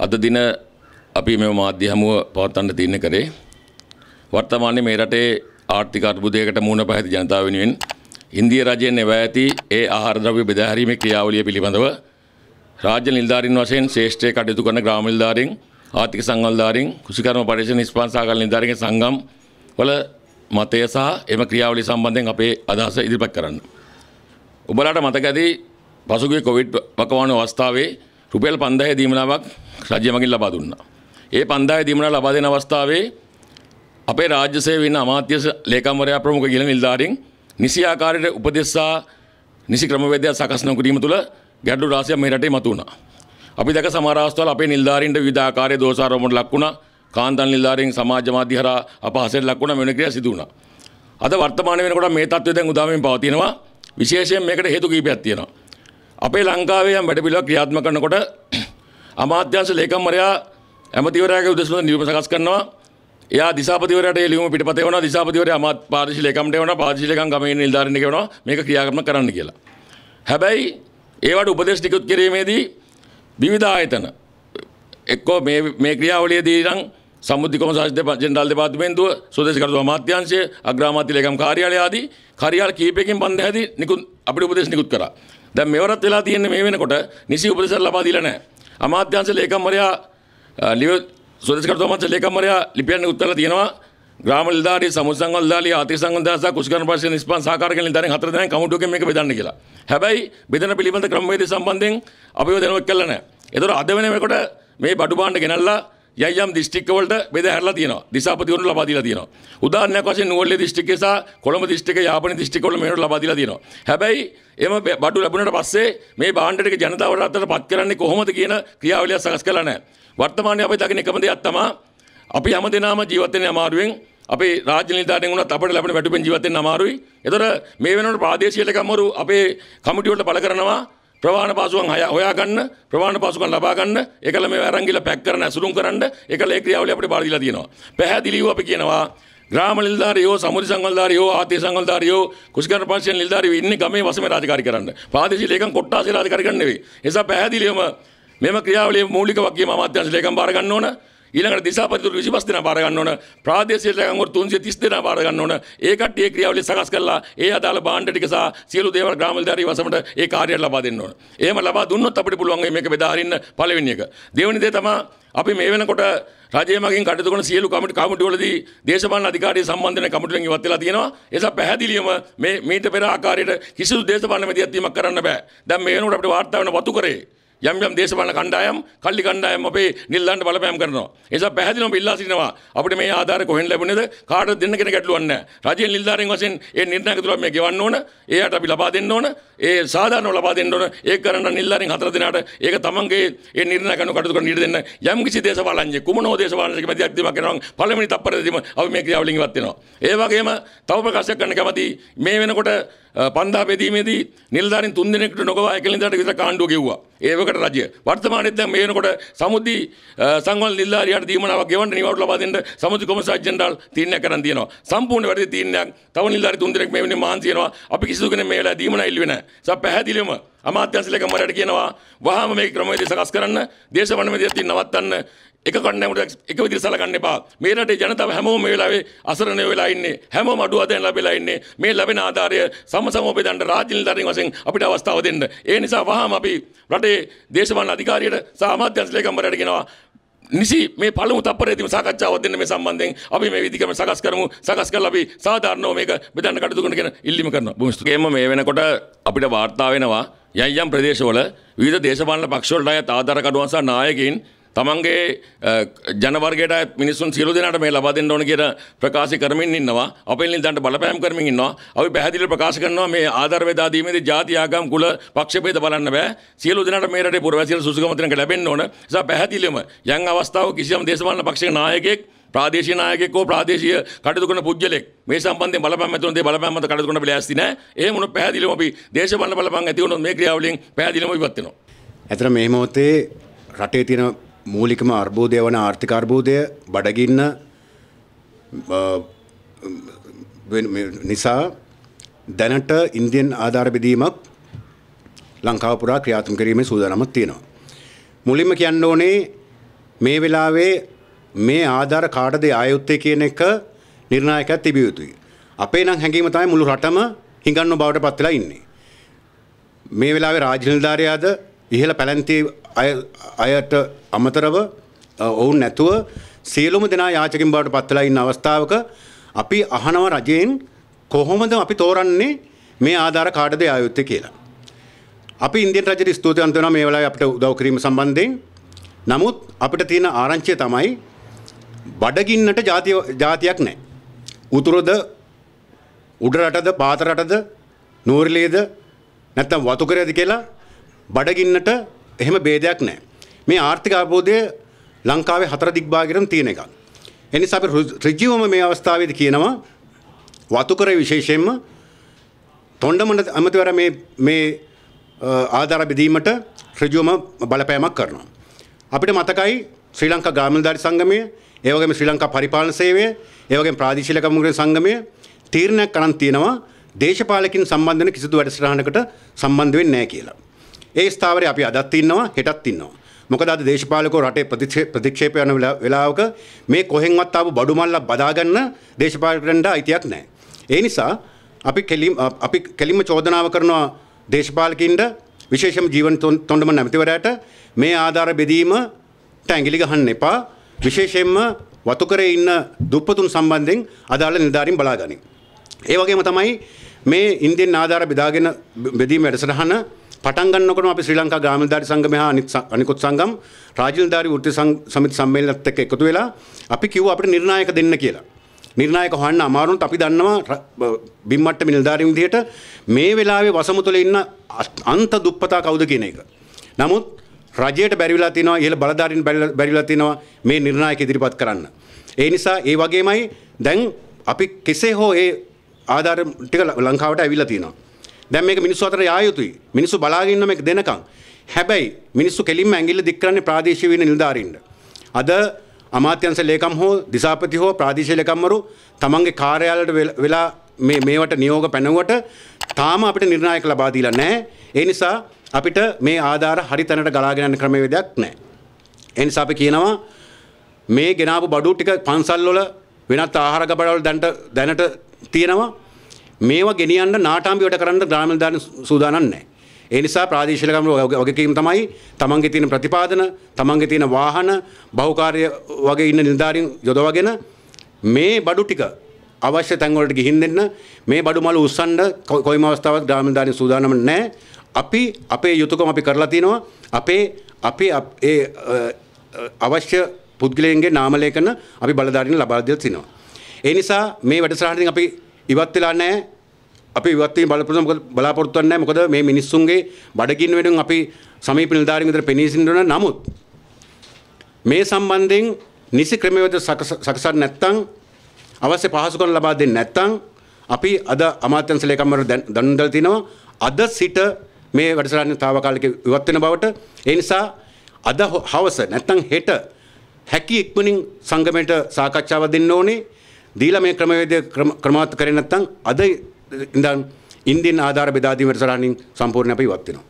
අද දින අපි මෙම මාධ්‍ය හමුව පවත්වන්න තීරණය කරේ වර්තමානයේ මේ රටේ ආර්ථික අර්බුදයකට මුහුණ පැහැති ජනතාව වෙනුවෙන් ඉන්දිය රජයෙන් නැවැ ඇති ඒ ආහාර ද්‍රව්‍ය බෙදා හැරීමේ ක්‍රියාවලිය පිළිබඳව රාජ්‍ය නිලධාරීන් වශයෙන් ශ්‍රේෂ්ඨයේ කටයුතු කරන ග්‍රාම නිලධාරීන් ආර්ථික සංවර්ධාරීන් කෘෂිකර්ම පරිශ්‍රණ ස්පන්සාකල් නිලධාරීන්ගේ සංගම් වල මතය සහ එම ක්‍රියාවලිය සම්බන්ධයෙන් අපේ අදහස ඉදිරිපත් කරන්න. ඔබලාට මතක ඇති පසුගිය කොවිඩ් වකවානු අවස්ථාවේ රුපියල් 5000 දීමනාවක් රජය මගින් ලබා දුන්නා. ඒ පන්දාය දිමනා ලබා දෙන අවස්ථාවේ අපේ රාජ්‍ය සේවයේ ඉන්න අමාත්‍ය ලේකම්වරයා ප්‍රමුඛ කියලා නිලධාරීන් නිසි ආකාරයට උපදෙස්සා නිසි ක්‍රමවේදයක් සකස් නොකිරීම තුළ ගැටලු රාශියක් මේ රටේ මතුවුණා. අපි දැක සමහර අවස්ථාවල අපේ නිලධාරීන්ට විවිධ ආකාරයේ දෝෂාරෝපණ ලක් වුණා. කාන්තන් නිලධාරීන් සමාජ මාධ්‍ය හරහා අපහසයට ලක් වුණා මෙවැනි ක්‍රියා සිදු වුණා. අද වර්තමාන වෙනකොට මේ තත්ත්වය දැන් උදාවෙමින් පවතිනවා. විශේෂයෙන් මේකට හේතු කිහිපයක් තියෙනවා. අපේ ලංකාවේ යම් වැඩපිළිවෙළක් ක්‍රියාත්මක කරනකොට අමාත්‍යංශ ලේකම්වරයා ඇමතිවරයාගේ උදෙසන නියම සකස් කරනවා. එයා දිසාපතිවරයාට ඒ ලියුම පිටපතේ වුණා. දිසාපතිවරයා අමාත් පාර්ශ්ව ලේකම්ට වුණා. පාර්ශ්ව ලේකම් ගමේ නිලධාරින්ට වුණා. මේක ක්‍රියාත්මක කරන්න කියලා. හැබැයි ඒවට උපදේශ නිකුත් කිරීමේදී විවිධ ආයතන එක්කෝ මේ මේ ක්‍රියාවලියේදී නම් සම්මුද්ධි කොමසාරිස් ජෙනරාල් දෙපාර්තමේන්තුව සෝදේශ කර්තෘ අමාත්‍යාංශය අග්‍රාමාත්‍ය ලේකම් කාර්යාලය ආදී කාර්යාල කිහිපයකින් බඳ හැදී නිකුත් අපිට උපදේශ නිකුත් කරා. දැන් මෙවරත් වෙලා තියෙන්නේ මේ වෙනකොට නිසි උපදේශ ලබා දීලා නැහැ. අමාත්‍යංශ ලේකම්වරයා ලිව සොරස්කර්තෝමන්ත ලේකම්වරයා ලිපියන්නේ උත්තර තියෙනවා ග්‍රාම නිලධාරී සමුත් සංඝ නිලධාරී ආතිර සංඝ නිලධාරී සහ කුස්කරණ පරිෂද නිස්පන් සහකාරක නිලධාරීන් හතර දෙනෙක් කමිටුවකින් මේක බෙදන්න කියලා. හැබැයි බෙදන පිළිබඳ ක්‍රමවේද සම්බන්ධයෙන් අපිව දැනුවත් කළා නැහැ. ඒතර අද වෙනකොට මේ බඩු භාණ්ඩ ගෙනල්ලා යයි යම් දිස්ත්‍රික්ක වලට බෙදහැරලා තියෙනවා. දිසාපතිවරුන් ලබා දීලා තියෙනවා. උදාහරණයක් වශයෙන් නුවරඑළිය දිස්ත්‍රික්කය සහ කොළඹ දිස්ත්‍රික්කය යාපනය දිස්ත්‍රික්ක වල මේවට ලබා දීලා තියෙනවා. හැබැයි එම බඩු ලැබුණට පස්සේ මේ භාණ්ඩ ටික ජනතාවට අතට පත් කරන්නේ කොහොමද කියන ක්‍රියාවලියක් සකස් කළා නැහැ. වර්තමානයේ අපි දකින එකම දෙයක් තමයි අපි හැමදෙනාම ජීවත් වෙන්නේ අමාරුවෙන් අපේ රාජ්‍ය නිලධාරියෙන් වුණත් අපිට ලැබෙන වැටුපෙන් ජීවත් වෙන්න අමාරුයි. ඒතර මේ වෙනකොට ප්‍රාදේශීය ලකමරු අපේ කමිටුවට බල කරනවා ප්‍රවාණ පාසුවන් හය හොයාගන්න ප්‍රවාණ පාසුකම් ලබා ගන්න ඒකල මේ අරන් ගිහලා පැක් කරන ඇසුරුම් කරන්න ඒකල ඒ ක්‍රියාවලිය අපිට බාර දීලා තියෙනවා පැහැදිලිව අපි කියනවා ග්‍රාම නිලධාරියෝ සමුදි සංගල්ධාරියෝ ආතේ සංගල්ධාරියෝ කුසිකර පංශය නිලධාරියෝ ඉන්නේ ගමේ වසමේ රාජකාරී කරන්න. පාදේශීය ලේකම් කොට්ටාසේ රාජකාරී කරන්න නෙවෙයි. එසා පැහැදිලිවම මෙම ක්‍රියාවලියේ මූලික වගකීම අමාත්‍යාංශ ලේකම් බාර ගන්න ඕන. ඊළඟට දිසාපතිතුරු 25 දෙනා බාර ගන්න ඕන ප්‍රාදේශීය ලේකම්වරු 330 දෙනා බාර ගන්න ඕන ඒ කට්ටිය ක්‍රියාවලිය සකස් කරලා ඒ අදාළ භාණ්ඩ ටික සහ සියලු දේවල් ග්‍රාමලධාරී වසමට ඒ කාර්යයට ලබා දෙන්න ඕන. එහෙම ලබා දුන්නොත් අපිට පුළුවන් මේක බෙදා හරින්න පළවෙනි එක. දෙවෙනි දේ තමයි අපි මේ වෙනකොට රජය මගින් කටයුතු කරන සියලු කමිටු කමිටුවලදී දේශපාලන අධිකාරිය සම්බන්ධ වෙන කමිටුවෙන් ඉවත් වෙලා තියෙනවා. ඒසත් පැහැදිලිවම මේ මීට පෙර ආකාරයට කිසිදු දේශපාලන මැදිහත්වීමක් කරන්න බෑ. දැන් මේ වෙනකොට අපිට වාර්තා වෙන වතු කරේ යම් යම් දේශපාලන කණ්ඩායම් කල්ලි කණ්ඩායම් අපේ නිල්ලන්ට බලපෑම් කරනවා. එසා පැහැදිලිවම ඉල්ලා සිටිනවා අපිට මේ ආධාර කොහෙන් ලැබුණේද කාටද දෙන්න කෙන ගැටලුවක් නැහැ. රජයේ නිලධාරීන් වශයෙන් ඒ නිර්ණායක තුලා මේ ගෙවන්න ඕන. එයාට අපි ලබා දෙන්න ඕන. ඒ සාධාරණව ලබා දෙන්න ඕන. ඒක කරන්න නිල්ලාරින් හතර දිනාට ඒක තමන්ගේ ඒ නිර්ණය කරන කටයුතු කරන ඊට දෙන්න යම් කිසි දේශපාලනඥයෙක් කුමනෝ දේශපාලනඥයෙක් මැදිහත් වීමක් කරනවා. පළවෙනි තප්පරයේදීම අපි මේ ක්‍රියාවලින් ඉවත් වෙනවා. ඒ වගේම තව ප්‍රකාශයක් කරන්න කැමති මේ වෙනකොට පන්දා බෙදීමේදී නිලධාරීන් තුන්දෙනෙකුට නොගවා එකලින්දට විතර කාණ්ඩුව ගෙව්වා. ඒවකට රජය වර්තමානයේ දැන් මේ වෙනකොට සමුද්දි සංවල් නිලධාරියාට දීමනාවක් ගෙවන්න නිවාඩු ලබා දෙන්න සමුද්දි කොමසාර් ජෙනරාල් තීරණයක් කරන් තියෙනවා. සම්පූර්ණ වැඩේ තීරණයක් තව නිලධාරි තුන්දෙනෙක් මේ වෙන්නේ මාන් තියනවා. අපි කිසිදු කෙනෙක් මේ වෙලාව දීමනා ඉල්ලුවේ නැහැ. සහ පැහැදිලිවම අමාත්‍යංශ ලේකම්වරයාට කියනවා වහාම මේ ක්‍රමවේද සකස් කරන්න දේශවන මෙදියත් නවත්තන්න එක කණ්ඩායමකට එක විදිහට සලකන්න එපා මේ රටේ ජනතාව හැමෝම මේ වෙලාවේ අසරණ වෙලා ඉන්නේ හැමෝම අඩුව අතෙන් ලැබෙලා ඉන්නේ මේ ලැබෙන ආධාරය සමසමව බෙදන්න රාජ්‍ය නිලධාරීන් වශයෙන් අපිට අවස්ථාව දෙන්න ඒ නිසා වහාම අපි රටේ දේශවන අධිකාරියට සහ අමාත්‍යංශ ලේකම්වරයාට කියනවා නිසි මේ පළමු තප්පරයේදීම සාකච්ඡාවක් දෙන්න මේ සම්බන්ධයෙන් අපි මේ විදිහටම සකස් කරමු සකස් කරලා අපි සාධාරණව මේක බෙදන්න කටයුතු කරන කියන ඉල්ලීම කරනවා බොහොම ස්තුතියි මේ වෙනකොට අපිට වාර්තා වෙනවා යම් යම් ප්‍රදේශවල විවිධ දේශපාලන පක්ෂවලට අයත් ආධාර කඩුවන් සහ නායකයින් තමන්ගේ ජනවර්ගයට මිනිසුන් සියලු දෙනාට මේ ලබා දෙන්න ඕන කියන ප්‍රකාශය කරමින් ඉන්නවා අපේ නිලධාරින්ට බලපෑම් කරමින් ඉන්නවා අපි පැහැදිලිව ප්‍රකාශ කරනවා මේ ආධාර වේදා දීමේදී ಜಾති ආගම් කුල පක්ෂභේද බලන්න බෑ සියලු දෙනාට මේ රටේ පුරවැසියන් සුසුකම දෙනක ලැබෙන්න ඕන නිසා පැහැදිලිවම යම් අවස්ථාවක කිසියම් දේශපාලන පක්ෂයක නායකයෙක් ප්‍රාදේශීය නායකයෙක් හෝ ප්‍රාදේශීය කටයුතු කරන පුද්ගලෙක් මේ සම්බන්ධයෙන් බලපෑම් ඇති වෙන දේ බලපෑම් මත කටයුතු කරන්න බැලෑස්ති නෑ එහෙම උනොත් පැහැදිලිවම අපි දේශපාලන බලපෑම් ඇති වුණොත් මේ ක්‍රියාවලියෙන් පැහැදිලිවම ඉවත් වෙනවා. ඇතර මේ මොහොතේ රටේ තියෙන මූලිකම අර්බූදය වන ආර්ථික අර්බූදය බඩගින්න නිසා දැනට ඉන්දියන් ආධාර බෙදීමක් ලංකාව පුරා ක්‍රියාත්මක කිරීමේ සූදානමක් තියෙනවා. මුලින්ම කියන්න ඕනේ මේ වෙලාවේ මේ ආධාර කාටද ආයුත්තේ කියන එක නිර්ණායකයක් තිබිය යුතුයි. අපේ නම් හැඟීම තමයි මුළු රටම හිඟන්න බවට පත් වෙලා ඉන්නේ. මේ වෙලාවේ රාජ්‍ය නිලධාරියාද ඉහළ පැලැන්ති අයට අමතරව ඔවුන් නැතුව සියලුම දෙනා යාචකින් බවට පත්වලා ඉන්න අවස්ථාවක අපි අහනව රජයෙන් කොහොමද අපි තෝරන්නේ මේ ආධාර කාටද ආයුත්තේ කියලා. අපි ඉන්දියන් රජයට ස්තුතිවන්ත වෙනවා මේ වෙලාවේ අපිට උදව් කිරීම සම්බන්ධයෙන්. නමුත් අපිට තියෙන ආරංචිය තමයි බඩගින්නට ජාතිය ජාතියක් නැහැ. උතුරද උඩ රටද පාත රටද නෝර්ලේද නැත්නම් වතුකරේද කියලා බඩගින්නට එහෙම ભેදයක් නැහැ. මේ ආර්ථික අවබෝධය ලංකාවේ හතර දිග්භාගයටම තියෙන එකක්. එනිසා අපි ඍජුවම මේ අවස්ථාවේදී කියනවා වතුකර විශේෂයෙන්ම තොණ්ඩමන අමතිවර මේ මේ ආධාර බෙදීමට ඍජුවම බලපෑමක් කරනවා. අපිට මතකයි ශ්‍රී ලංකා ග්‍රාමීණධාරී සංගමය, ඒ වගේම ශ්‍රී ලංකා පරිපාලන සේවය, ඒ වගේම ප්‍රාදේශීය කමුගුරු සංගමය තීරණයක් කරන් තියෙනවා දේශපාලකින් සම්බන්ධ වෙන කිසිදු වැඩසටහනකට සම්බන්ධ වෙන්නේ නැහැ කියලා. ඒ ස්ථාවරය අපි අදත් ඉන්නවා හෙටත් ඉන්නවා. මොකද අද දේශපාලකෝ රටේ ප්‍රතික්ෂේප යන වෙලාවක මේ කොහෙන්වත් ආපු බඩු මල්ලක් බදාගන්න දේශපාලකයන්ට අයිතියක් නැහැ. ඒ නිසා අපි කෙලින් අපි කෙලින්ම චෝදනාව කරනවා දේශපාලකින්ද විශේෂම ජීවන තොණ්ඩමන නැමැතිවරයාට මේ ආධාර බෙදීම ටැඟිලි ගහන්න එපා. විශේෂයෙන්ම වතුකරේ ඉන්න දුප්පතුන් සම්බන්ධයෙන් අදාළ නිලධාරීන් බලාගනින්. ඒ වගේම තමයි මේ ඉන්දියන් ආධාර බෙදාගෙන බෙදීම වැඩසටහන පටන් ගන්නකොට අපි ශ්‍රී ලංකා ග්‍රාමීණධාරි සංගම හා අනිකුත් සංගම් රාජ්‍යධාරි වෘත්ති සමිති සම්මේලනත් එක්ක එකතු වෙලා අපි කිව්වා අපිට නිර්ණායක දෙන්න කියලා. නිර්ණායක හොයන්න අමාරුනොත් අපි දන්නවා බිම්මට්ටම නිලධාරීන් විදිහට මේ වෙලාවේ වසමුතුලේ ඉන්න අන්ත දුප්පතා කවුද කියන එක. නමුත් රජයට බැරිවිලා තිනවා ඉහළ බලධාරීන් බැරිවිලා තිනවා මේ නිර්ණායක ඉදිරිපත් කරන්න. ඒ නිසා ඒ වගේමයි දැන් අපි කෙසේ හෝ ඒ ආධාර ටික ලංකාවට ඇවිල්ලා තියෙනවා. දැන් මේක මිනිස්සු අතර යා යුතුයි. මිනිස්සු බලාගෙන ඉන්න මේක දෙනකන්. හැබැයි මිනිස්සු කෙලින්ම ඇඟිල්ල දික් කරන්නේ ප්‍රාදේශීය වෙන නිලධාරීන්ට. අද අමාත්‍යංශ ලේකම් හෝ දිසාපති හෝ ප්‍රාදේශීය ලේකම්වරු තමන්ගේ කාර්යාලයට වෙලා මේ මේවට නියෝග පැනවුවට තාම අපිට නිර්ණායක ලබා දීලා නැහැ. ඒ නිසා අපිට මේ ආධාර හරි තැනට ගලාගෙන යන ක්‍රමවේදයක් නැහැ. ඒ නිසා අපි කියනවා මේ ගෙනාවු බඩු ටික පන්සල් වල වෙනත් ආහාර ගබඩාවල දැනට දැනට තියෙනවා මේවා ගෙනියන්න නාටාම්බි වැඩ කරන්න ග්‍රාමීය දාන සූදානම් නැහැ. ඒ නිසා ප්‍රාදේශීය ගම්වල වගකීම තමයි තමන්ගේ තියෙන ප්‍රතිපාදන, තමන්ගේ තියෙන වාහන, බහුකාර්ය වගේ ඉන්න නිලධාරීන් යොදවගෙන මේ බඩු ටික අවශ්‍ය තැන් වලට ගිහින් දෙන්න මේ බඩු මළු උස්සන්න කොයිම අවස්ථාවක් ග්‍රාමීය දාන සූදානම් නැහැ. අපි අපේ යුතුයකම අපි කරලා තිනවා. අපේ අපේ ඒ අවශ්‍ය පුද්ගලයන්ගේ නාම ලේඛන අපි බලධාරීන් ලබා දෙලා තිනවා. ඒ නිසා මේ වැඩසටහන ඉතින් අපි ඉවත් වෙලා නැහැ. අපි ඉවත් වීම බලාපොරොත්තු වෙන්නේ නැහැ. මොකද මේ මිනිස්සුන්ගේ බඩගින්න වෙනුවෙන් අපි සමීප නිලධාරීන් විතර පෙනී සිටිනවා. නමුත් මේ සම්බන්ධයෙන් නිසි ක්‍රමවේද සකසන්නේ නැත්නම් අවශ්‍ය පහසුකම් ලබා දෙන්නේ නැත්නම් අපි අද අමාත්‍යංශ ලේකම්වරු දන් දල් තිනවා. අද සිට මේ වැඩසටහන తాවකාලික ඉවත් වෙන බවට ඒ නිසා අද හවස නැත්නම් හෙට හැකි ඉක්මනින් සංගමයට සාකච්ඡාව දෙන්න ඕනේ දීලා මේ ක්‍රමවේදය ක්‍රමවත් කරේ නැත්නම් අද ඉඳන් ඉන්දියන් ආධාර බෙදා දීමට සටහනින් සම්පූර්ණ අපි ඉවත් වෙනවා.